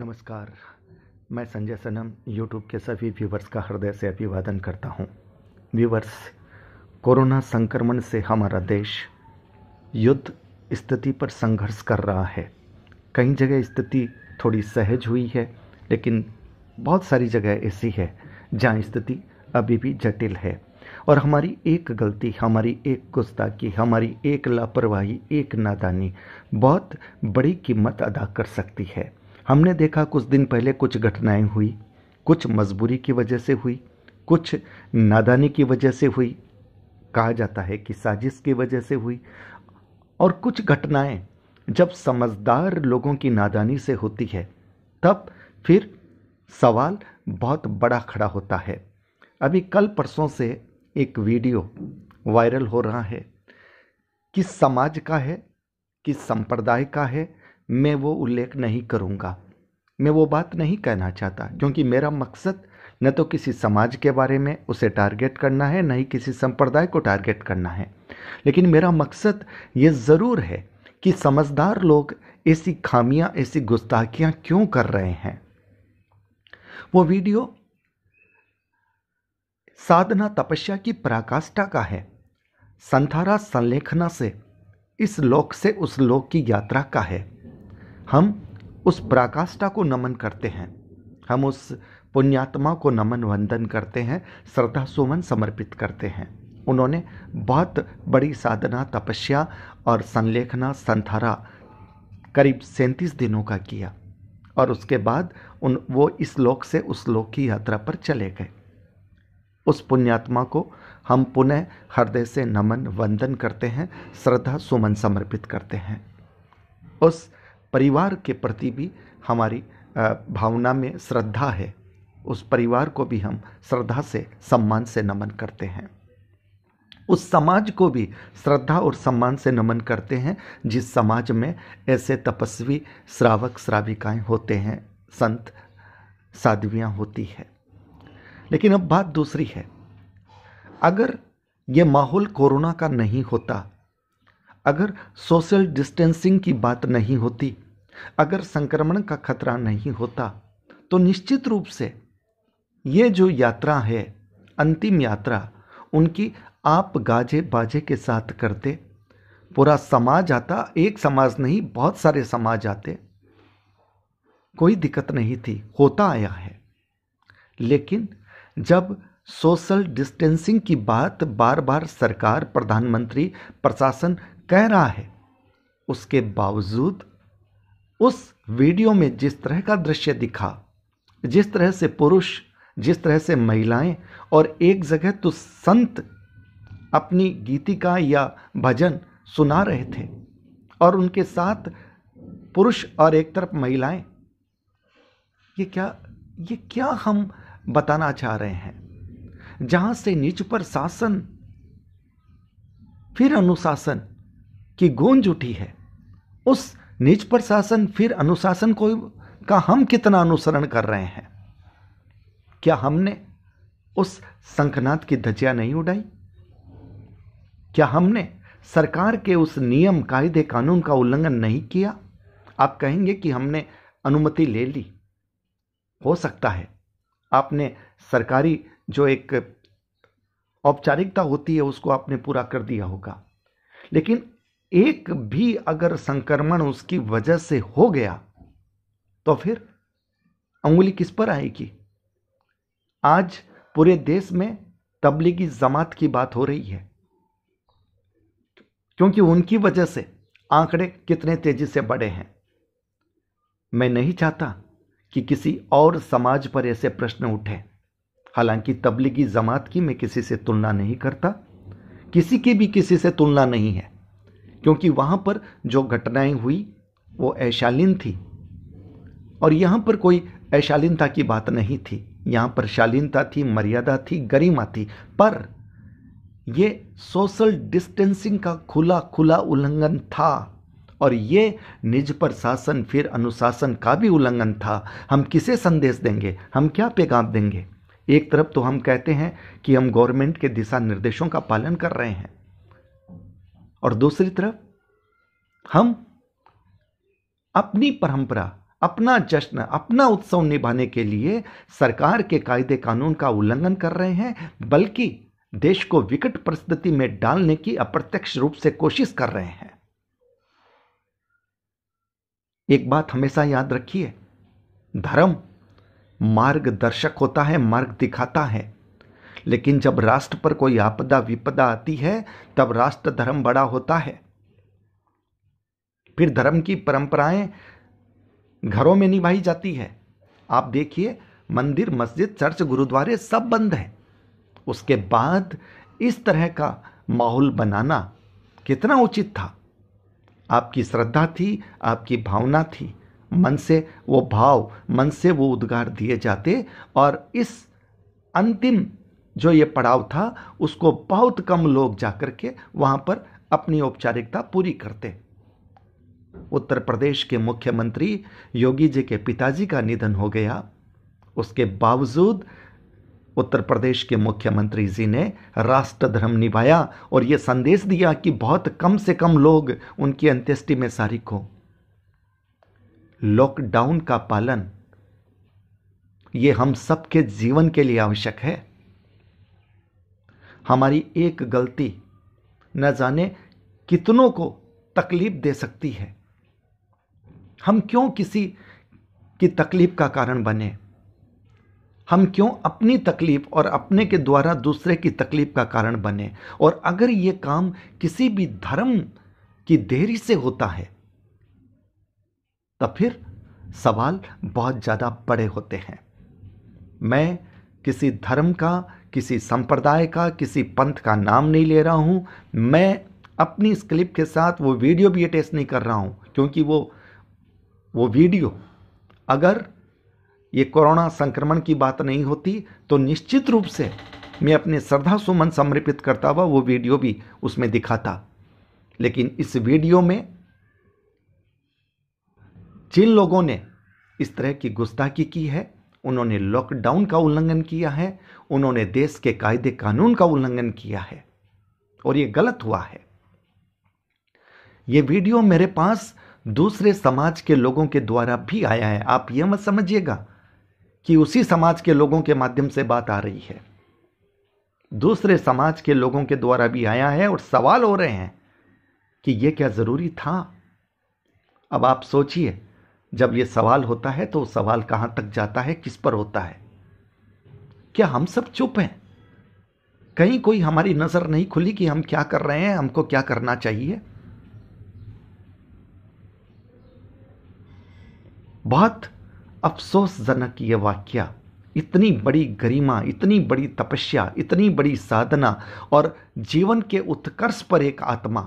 नमस्कार मैं संजय सनम यूट्यूब के सभी व्यूवर्स का हृदय से अभिवादन करता हूँ व्यूवर्स कोरोना संक्रमण से हमारा देश युद्ध स्थिति पर संघर्ष कर रहा है कई जगह स्थिति थोड़ी सहज हुई है लेकिन बहुत सारी जगह ऐसी है जहाँ स्थिति अभी भी जटिल है और हमारी एक गलती हमारी एक गुस्ताखी हमारी एक लापरवाही एक नादानी बहुत बड़ी कीमत अदा कर सकती है हमने देखा कुछ दिन पहले कुछ घटनाएं हुई कुछ मजबूरी की वजह से हुई कुछ नादानी की वजह से हुई कहा जाता है कि साजिश की वजह से हुई और कुछ घटनाएं जब समझदार लोगों की नादानी से होती है तब फिर सवाल बहुत बड़ा खड़ा होता है अभी कल परसों से एक वीडियो वायरल हो रहा है कि समाज का है कि संप्रदाय का है मैं वो उल्लेख नहीं करूँगा मैं वो बात नहीं कहना चाहता क्योंकि मेरा मकसद न तो किसी समाज के बारे में उसे टारगेट करना है न ही किसी संप्रदाय को टारगेट करना है लेकिन मेरा मकसद ये ज़रूर है कि समझदार लोग ऐसी खामियां ऐसी गुस्ताखियां क्यों कर रहे हैं वो वीडियो साधना तपस्या की पराकाष्ठा का है संथारा संलेखना से इस लोक से उस लोक की यात्रा का है हम उस पराकाष्ठा को नमन करते हैं हम उस पुण्यात्मा को नमन वंदन करते हैं श्रद्धा सुमन समर्पित करते हैं उन्होंने बहुत बड़ी साधना तपस्या और संलेखना संथारा करीब सैंतीस दिनों का किया और उसके बाद उन वो इस लोक से उस लोक की यात्रा पर चले गए उस पुण्यात्मा को हम पुनः हृदय से नमन वंदन करते हैं श्रद्धा सुमन समर्पित करते हैं उस परिवार के प्रति भी हमारी भावना में श्रद्धा है उस परिवार को भी हम श्रद्धा से सम्मान से नमन करते हैं उस समाज को भी श्रद्धा और सम्मान से नमन करते हैं जिस समाज में ऐसे तपस्वी श्रावक श्राविकाएं होते हैं संत साधवियाँ होती है लेकिन अब बात दूसरी है अगर ये माहौल कोरोना का नहीं होता अगर सोशल डिस्टेंसिंग की बात नहीं होती अगर संक्रमण का खतरा नहीं होता तो निश्चित रूप से ये जो यात्रा है अंतिम यात्रा उनकी आप गाजे बाजे के साथ करते पूरा समाज आता एक समाज नहीं बहुत सारे समाज आते कोई दिक्कत नहीं थी होता आया है लेकिन जब सोशल डिस्टेंसिंग की बात बार बार सरकार प्रधानमंत्री प्रशासन कह रहा है उसके बावजूद उस वीडियो में जिस तरह का दृश्य दिखा जिस तरह से पुरुष जिस तरह से महिलाएं और एक जगह तो संत अपनी गीतिका या भजन सुना रहे थे और उनके साथ पुरुष और एक तरफ महिलाएं ये क्या ये क्या हम बताना चाह रहे हैं जहां से नीच पर शासन फिर अनुशासन की गूंज उठी है उस निज प्रशासन फिर अनुशासन को का हम कितना अनुसरण कर रहे हैं क्या हमने उस शंखनाथ की धजिया नहीं उड़ाई क्या हमने सरकार के उस नियम कायदे कानून का उल्लंघन नहीं किया आप कहेंगे कि हमने अनुमति ले ली हो सकता है आपने सरकारी जो एक औपचारिकता होती है उसको आपने पूरा कर दिया होगा लेकिन एक भी अगर संक्रमण उसकी वजह से हो गया तो फिर उंगली किस पर आएगी आज पूरे देश में तबलीगी जमात की बात हो रही है क्योंकि उनकी वजह से आंकड़े कितने तेजी से बढ़े हैं मैं नहीं चाहता कि किसी और समाज पर ऐसे प्रश्न उठे हालांकि तबलीगी जमात की मैं किसी से तुलना नहीं करता किसी की भी किसी से तुलना नहीं है क्योंकि वहाँ पर जो घटनाएं हुई वो ऐशालीन थी और यहाँ पर कोई ऐशालीनता की बात नहीं थी यहाँ पर शालीनता थी मर्यादा थी गरिमा थी पर ये सोशल डिस्टेंसिंग का खुला खुला उल्लंघन था और ये निज पर शासन फिर अनुशासन का भी उल्लंघन था हम किसे संदेश देंगे हम क्या पैगाम देंगे एक तरफ तो हम कहते हैं कि हम गवर्नमेंट के दिशा निर्देशों का पालन कर रहे हैं और दूसरी तरफ हम अपनी परंपरा अपना जश्न अपना उत्सव निभाने के लिए सरकार के कायदे कानून का उल्लंघन कर रहे हैं बल्कि देश को विकट परिस्थिति में डालने की अप्रत्यक्ष रूप से कोशिश कर रहे हैं एक बात हमेशा याद रखिए धर्म मार्गदर्शक होता है मार्ग दिखाता है लेकिन जब राष्ट्र पर कोई आपदा विपदा आती है तब राष्ट्र धर्म बड़ा होता है फिर धर्म की परंपराएं घरों में निभाई जाती है आप देखिए मंदिर मस्जिद चर्च गुरुद्वारे सब बंद हैं उसके बाद इस तरह का माहौल बनाना कितना उचित था आपकी श्रद्धा थी आपकी भावना थी मन से वो भाव मन से वो उद्गार दिए जाते और इस अंतिम जो ये पड़ाव था उसको बहुत कम लोग जाकर के वहाँ पर अपनी औपचारिकता पूरी करते उत्तर प्रदेश के मुख्यमंत्री योगी जी के पिताजी का निधन हो गया उसके बावजूद उत्तर प्रदेश के मुख्यमंत्री जी ने राष्ट्र धर्म निभाया और यह संदेश दिया कि बहुत कम से कम लोग उनकी अंत्येष्टि में शारिक हो लॉकडाउन का पालन ये हम सबके जीवन के लिए आवश्यक है हमारी एक गलती न जाने कितनों को तकलीफ दे सकती है हम क्यों किसी की तकलीफ का कारण बने हम क्यों अपनी तकलीफ और अपने के द्वारा दूसरे की तकलीफ का कारण बने और अगर ये काम किसी भी धर्म की देरी से होता है तो फिर सवाल बहुत ज़्यादा बड़े होते हैं मैं किसी धर्म का किसी संप्रदाय का किसी पंथ का नाम नहीं ले रहा हूँ मैं अपनी इस क्लिप के साथ वो वीडियो भी अटैच नहीं कर रहा हूँ क्योंकि वो वो वीडियो अगर ये कोरोना संक्रमण की बात नहीं होती तो निश्चित रूप से मैं अपने श्रद्धा सुमन समर्पित करता हुआ वो वीडियो भी उसमें दिखाता लेकिन इस वीडियो में जिन लोगों ने इस तरह की गुस्ताखी की है उन्होंने लॉकडाउन का उल्लंघन किया है उन्होंने देश के कायदे कानून का उल्लंघन किया है और यह गलत हुआ है ये वीडियो मेरे पास दूसरे समाज के लोगों के द्वारा भी आया है आप यह मत समझिएगा कि उसी समाज के लोगों के माध्यम से बात आ रही है दूसरे समाज के लोगों के द्वारा भी आया है और सवाल हो रहे हैं कि यह क्या ज़रूरी था अब आप सोचिए जब ये सवाल होता है तो सवाल कहां तक जाता है किस पर होता है क्या हम सब चुप हैं कहीं कोई हमारी नज़र नहीं खुली कि हम क्या कर रहे हैं हमको क्या करना चाहिए बहुत अफसोसजनक ये वाक्य इतनी बड़ी गरिमा इतनी बड़ी तपस्या इतनी बड़ी साधना और जीवन के उत्कर्ष पर एक आत्मा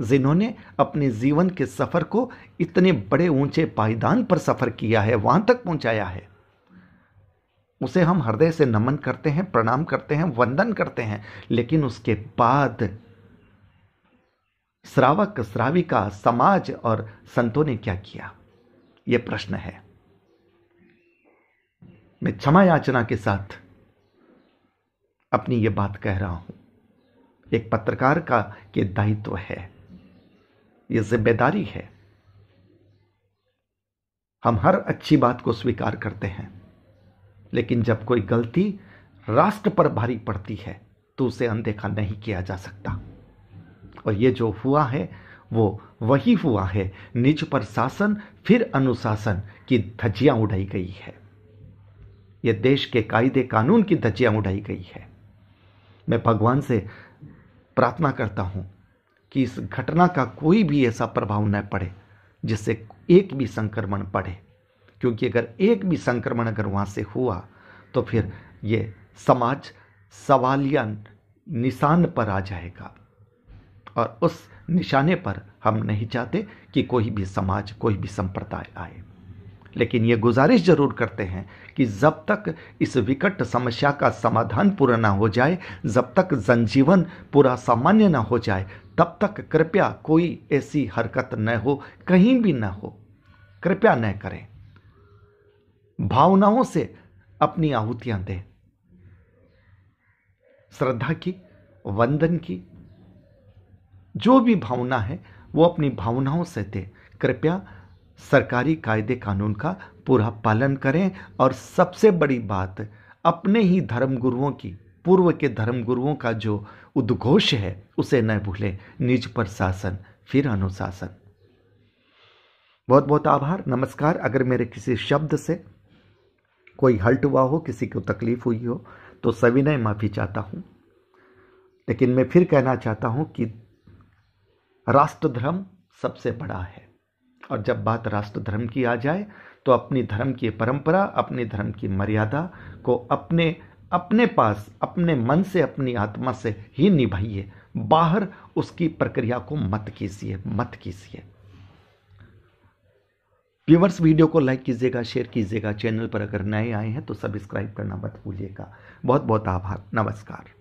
जिन्होंने अपने जीवन के सफ़र को इतने बड़े ऊंचे पायदान पर सफ़र किया है वहां तक पहुंचाया है उसे हम हृदय से नमन करते हैं प्रणाम करते हैं वंदन करते हैं लेकिन उसके बाद श्रावक श्राविका समाज और संतों ने क्या किया यह प्रश्न है मैं क्षमा याचना के साथ अपनी ये बात कह रहा हूं एक पत्रकार का ये दायित्व है यह जिम्मेदारी है हम हर अच्छी बात को स्वीकार करते हैं लेकिन जब कोई गलती राष्ट्र पर भारी पड़ती है तो उसे अनदेखा नहीं किया जा सकता और यह जो हुआ है वो वही हुआ है निज पर शासन फिर अनुशासन की धज्जियां उड़ाई गई है यह देश के कायदे कानून की धज्जियां उड़ाई गई है मैं भगवान से प्रार्थना करता हूं कि इस घटना का कोई भी ऐसा प्रभाव न पड़े जिससे एक भी संक्रमण बढ़े क्योंकि अगर एक भी संक्रमण अगर वहाँ से हुआ तो फिर ये समाज सवालिया निशान पर आ जाएगा और उस निशाने पर हम नहीं चाहते कि कोई भी समाज कोई भी संप्रदाय आए लेकिन ये गुजारिश जरूर करते हैं कि जब तक इस विकट समस्या का समाधान पूरा ना हो जाए जब तक जनजीवन पूरा सामान्य ना हो जाए तब तक कृपया कोई ऐसी हरकत न हो कहीं भी न हो कृपया न करें भावनाओं से अपनी आहुतियां दें श्रद्धा की वंदन की जो भी भावना है वो अपनी भावनाओं से दे कृपया सरकारी कायदे कानून का पूरा पालन करें और सबसे बड़ी बात अपने ही धर्मगुरुओं की पूर्व के धर्म गुरुओं का जो उद्घोष है उसे न भूलें निज पर शासन फिर अनुशासन बहुत बहुत आभार नमस्कार अगर मेरे किसी शब्द से कोई हल्ट हुआ हो किसी को तकलीफ हुई हो तो सविनय माफ़ी चाहता हूं लेकिन मैं फिर कहना चाहता हूं कि राष्ट्र धर्म सबसे बड़ा है और जब बात राष्ट्र धर्म की आ जाए तो अपनी धर्म की परंपरा अपने धर्म की मर्यादा को अपने अपने पास अपने मन से अपनी आत्मा से ही निभाइए बाहर उसकी प्रक्रिया को मत कीजिए मत कीजिए व्यूवर्स वीडियो को लाइक कीजिएगा शेयर कीजिएगा चैनल पर अगर नए आए हैं तो सब्सक्राइब करना मत भूलिएगा बहुत बहुत आभार नमस्कार